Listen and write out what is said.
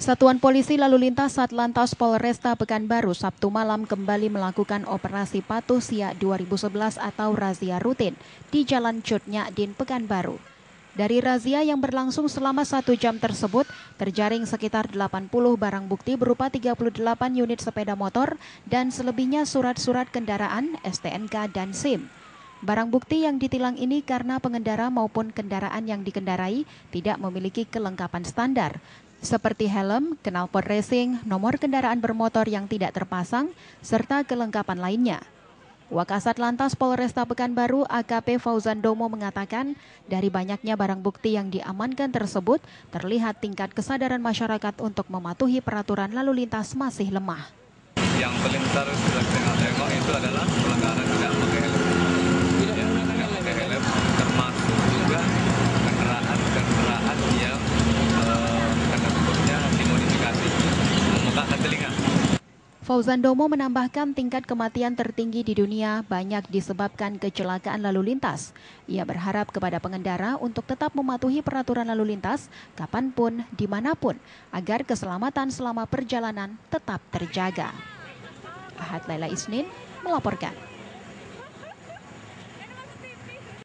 Satuan Polisi Lalu Lintas Satlantas Polresta Pekanbaru Sabtu malam kembali melakukan operasi patuh siak 2011 atau razia rutin di Jalan Cutnya Din Pekanbaru. Dari razia yang berlangsung selama satu jam tersebut, terjaring sekitar 80 barang bukti berupa 38 unit sepeda motor dan selebihnya surat-surat kendaraan, STNK, dan SIM. Barang bukti yang ditilang ini karena pengendara maupun kendaraan yang dikendarai tidak memiliki kelengkapan standar, seperti helm, knalpot racing, nomor kendaraan bermotor yang tidak terpasang, serta kelengkapan lainnya. Wakasat Lantas Polresta Pekanbaru AKP Fauzan Domo mengatakan, dari banyaknya barang bukti yang diamankan tersebut, terlihat tingkat kesadaran masyarakat untuk mematuhi peraturan lalu lintas masih lemah. Yang paling besar yang itu adalah pelanggaran tidak pakai Fauzan Domo menambahkan tingkat kematian tertinggi di dunia banyak disebabkan kecelakaan lalu lintas. Ia berharap kepada pengendara untuk tetap mematuhi peraturan lalu lintas kapanpun, dimanapun, agar keselamatan selama perjalanan tetap terjaga. Ahad Laila Isnin melaporkan.